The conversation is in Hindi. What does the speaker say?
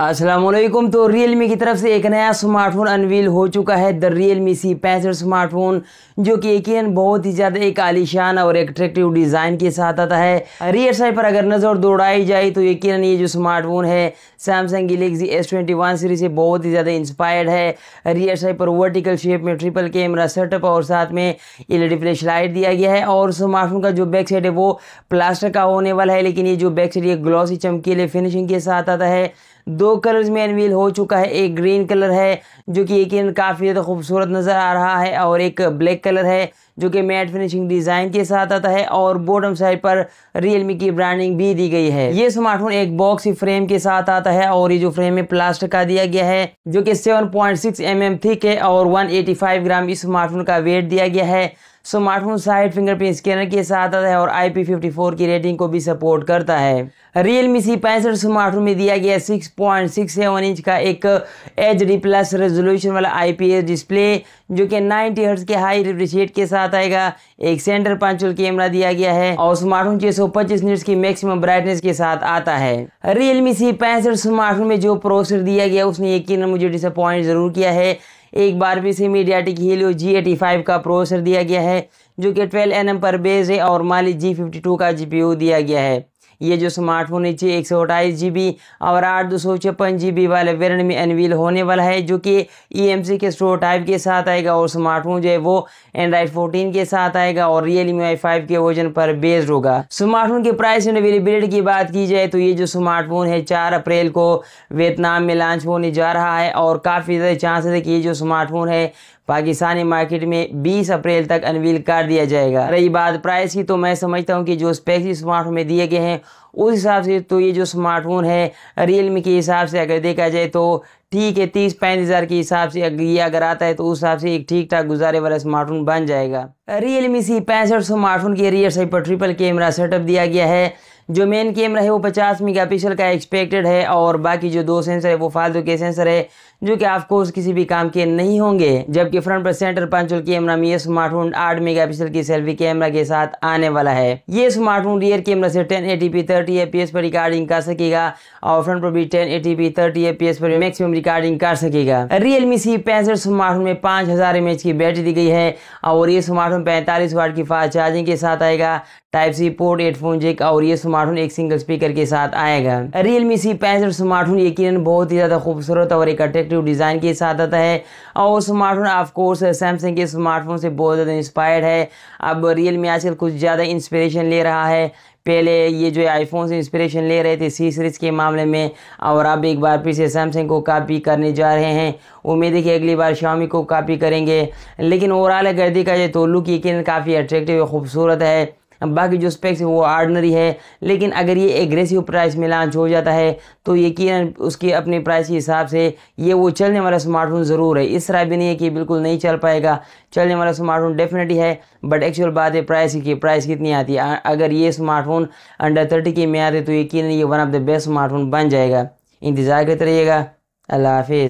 असलम तो मी की तरफ से एक नया स्मार्टफोन अनवील हो चुका है द मी सी पैंसठ स्मार्टफोन जो कि यकीन बहुत ही ज़्यादा एक आलिशान और एट्रैक्टिव डिज़ाइन के साथ आता है रियर साइड पर अगर नज़र दौड़ाई जाए तो यकीन ये जो स्मार्टफोन है Samsung Galaxy S twenty one series से बहुत ही ज़्यादा इंस्पायर्ड है रियर साइड पर वर्टिकल शेप में ट्रिपल कैमरा सेटअप और साथ में एल ई फ्लैश लाइट दिया गया है और स्मार्टफोन का जो बैक साइड है वो प्लास्टर का होने वाला है लेकिन ये जो बैक साइड ये ग्लॉसी चमकीले फिनिशिंग के साथ आता है दो दो कलर्स में अनवील हो चुका है एक ग्रीन कलर है जो कि एक काफ़ी ज़्यादा खूबसूरत नज़र आ रहा है और एक ब्लैक कलर है जो कि मैट फिनिशिंग डिज़ाइन के साथ आता है और बॉटम साइड पर रियलमी की ब्रांडिंग भी दी गई है ये स्मार्टफोन एक बॉक्स फ्रेम के साथ आता है और ये जो फ्रेम है प्लास्टिक का दिया गया है जो कि 7.6 पॉइंट mm थिक है और 185 ग्राम इस स्मार्टफोन का वेट दिया गया है स्मार्टफोन साइड फिंगरप्रिंट स्कैनर के साथ आता है और आई की रेटिंग को भी सपोर्ट करता है रियलमी सी पैंसठ स्मार्टफोन में दिया गया 6.67 इंच का एक एच डी प्लस रेजोल्यूशन वाला एस डिस्प्ले जो कि 90 हर्ट्ज के हाई रिफ्रेश रेट के साथ आएगा एक सेंटर पांचुल कैमरा दिया गया है और स्मार्टफोन पच्चीस निट्स की मैक्सिमम ब्राइटनेस के साथ आता है रियलमी सी पैंसठ स्मार्टफोन में जो प्रोसेसर दिया गया उसने यकीन मुझे डिसअपॉइंट जरूर किया है एक बार फिर से MediaTek Helio G eighty five का प्रोसेसर दिया गया है जो कि ट्वेल्व एन पर बेस है और माली जी फिफ्टी टू का जी दिया गया है ये जो स्मार्टफोन नीचे एक सौ अट्ठाईस जी बी और आठ दो सौ छप्पन जी बी वाले वेरन में अनवील होने वाला है जो कि ई एम सी के स्टोर टाइप के साथ आएगा और स्मार्टफोन जो है वो एंड्राइड फोर्टीन के साथ आएगा और रियल मी आई फाइव के वर्जन पर बेस्ड होगा स्मार्टफोन के प्राइस एंड अवेलेबिलिटी की बात की जाए तो ये जो स्मार्टफोन है चार अप्रैल को वियतनाम में लॉन्च होने जा रहा है और काफ़ी ज़्यादा चांसेस है कि ये जो स्मार्टफोन है पाकिस्तानी मार्केट में 20 अप्रैल तक अनवील कर दिया जाएगा रही बात प्राइस की तो मैं समझता हूँ कि जो स्पेक्स स्मार्टफोन में दिए गए हैं उस हिसाब से तो ये जो स्मार्टफोन है रियलमी के हिसाब से अगर देखा जाए तो ठीक है तीस पैंतीस हज़ार के हिसाब से अगर ये अगर आता है तो उस हिसाब से एक ठीक ठाक गुजारे वाला स्मार्टफोन बन जाएगा रियलमी सी पैंसठ स्मार्टफोन के रियर साइड पर ट्रिपल कैमरा सेटअप दिया गया है जो मेन कैमरा है वो 50 मेगापिक्सल का एक्सपेक्टेड है और बाकी जो दो सेंसर है वो फालतू के सेंसर है जो कि ऑफकोर्स किसी भी काम के नहीं होंगे जबकि फ्रंट पर सेंटर पंचुल कैमरा में ये स्मार्टफोन 8 मेगापिक्सल की सेल्फी कैमरा के साथ आने वाला है ये स्मार्टफोन रियर कैमरा से 1080p 30 fps पर रिकॉर्डिंग कर सकेगा और फ्रंट पर भी 1080p 30 fps पर मैक्सिमम रिकॉर्डिंग कर सकेगा रियलमी सी पैंसठ स्मार्टफोन में पाँच हजार की बैटरी दी गई है और ये स्मार्टफोन पैंतालीस वाट की फास्ट चार्जिंग के साथ आएगा type C port headphone jack और ये स्मार्ट स्मार्टफोन एक सिंगल स्पीकर के साथ आएगा रियल मी सी पैंसठ स्मार्टफोन यकीन बहुत ही ज़्यादा खूबसूरत और एक अट्रैक्टिव डिज़ाइन के साथ आता है और स्मार्टफोन ऑफकोर्स सैमसंग के स्मार्टफोन से बहुत ज़्यादा इंस्पायर्ड है अब रियल मी आजकल कुछ ज़्यादा इंस्पिरेशन ले रहा है पहले ये जो आईफोन से इंस्पिरेशन ले रहे थे सी सीरीज़ के मामले में और अब एक बार फिर से सैमसंग को कॉपी करने जा रहे हैं उम्मीद है कि अगली बार शामी को कॉपी करेंगे लेकिन ओवरऑल गर्दी का ये तो लुक यकीन काफ़ी अट्रैक्टिव और खूबसूरत है बाकी जो स्पेक्स है वो आर्डनरी है लेकिन अगर ये एग्रेसिव प्राइस में लॉन्च हो जाता है तो यकीन उसके अपने प्राइस के हिसाब से ये वो चलने वाला स्मार्टफोन ज़रूर है इस तरह भी नहीं है कि बिल्कुल नहीं चल पाएगा चलने वाला स्मार्टफोन डेफिनेटली है बट एक्चुअल बात है प्राइस की प्राइस कितनी आती है अगर ये स्मार्टफोन अंडर थर्टी के में आते तो यकीन ये one of the best smartphone बन जाएगा इंतज़ार करते रहिएगा अल्लाह हाफिज़